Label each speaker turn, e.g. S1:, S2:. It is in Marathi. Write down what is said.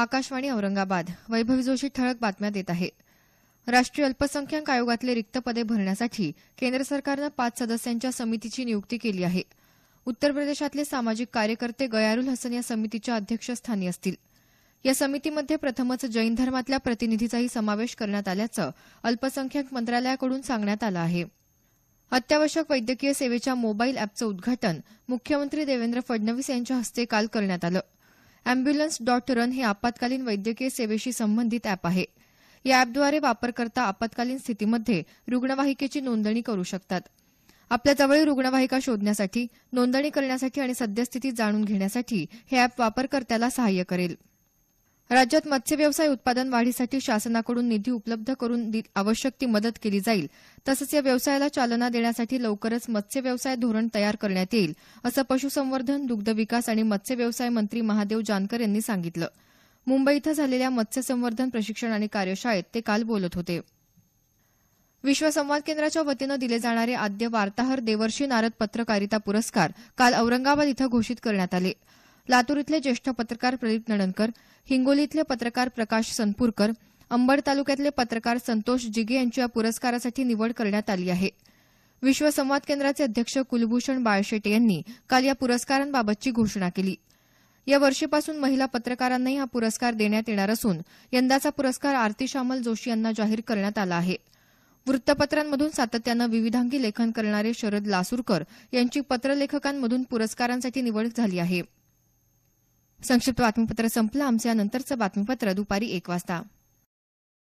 S1: आकाशवाणी औरंगाबाद वैभवी जोशी ठळक बातम्या देत आहे राष्ट्रीय अल्पसंख्याक आयोगातले रिक्त पदे भरण्यासाठी केंद्र सरकारनं पाच सदस्यांच्या समितीची नियुक्ती केली आहे उत्तर प्रदेशातले सामाजिक कार्यकर्ते गयारुल हसन या समितीच्या अध्यक्षस्थानी असतील या समितीमध्ये प्रथमच जैन धर्मातल्या प्रतिनिधीचाही समावेश करण्यात आल्याचं अल्पसंख्याक मंत्रालयाकडून सांगण्यात आलं आहे अत्यावश्यक वैद्यकीय सेवेच्या मोबाईल अॅपचं उद्घाटन मुख्यमंत्री देवेंद्र फडणवीस यांच्या हस्ते काल करण्यात आलं अँब्युलन्स डॉट रन हे आपत्कालीन वैद्यकीय सेवेशी संबंधित अॅप आहे या अॅपद्वारे वापरकर्ता आपत्कालीन स्थितीमध्ये रुग्णवाहिकेची नोंदणी करू शकतात आपल्याजवळील रुग्णवाहिका शोधण्यासाठी नोंदणी करण्यासाठी आणि सद्यस्थिती जाणून घेण्यासाठी हे अॅप वापरकर्त्याला सहाय्य करेल राज्यात मत्स्यव्यवसाय उत्पादन वाढीसाठी शासनाकडून निधी उपलब्ध करून आवश्यक ती मदत केली जाईल तसंच या व्यवसायाला चालना देण्यासाठी लवकरच मत्स्यव्यवसाय धोरण तयार करण्यात येईल असं पशुसंवर्धन दुग्धविकास आणि मत्स्यव्यवसाय मंत्री महादेव जानकर यांनी सांगितलं मुंबई इथं झालेल्या मत्स्य संवर्धन प्रशिक्षण आणि कार्यशाळेत ते काल बोलत होते विश्वसंवाद केंद्राच्या वतीनं दिले जाणारे आद्य वार्ताहर देवर्षी नारद पत्रकारिता पुरस्कार काल औरंगाबाद इथं घोषित करण्यात आले लातूर इथले ज्येष्ठ पत्रकार प्रदीप नणनकर हिंगोली इथले पत्रकार प्रकाश सनपूरकर अंबड तालुक्यातले पत्रकार संतोष जिगे यांची या पुरस्कारासाठी निवड करण्यात आली आहे विश्वसंवाद केंद्राचे अध्यक्ष कुलभूषण बाळशेटे यांनी काल या पुरस्कारांबाबतची घोषणा केली या वर्षीपासून महिला पत्रकारांनाही हा पुरस्कार देण्यात येणार असून यंदाचा पुरस्कार आरती शामल जोशी यांना जाहीर करण्यात आला आहे वृत्तपत्रांमधून सातत्यानं विविधांगी लेखन करणारे शरद लासूरकर यांची पत्रलेखकांमधून पुरस्कारांसाठी निवड झाली आहे संक्षिप्त बातमीपत्र संपलं आमचं यानंतरचं बातमीपत्र दुपारी एक वाजता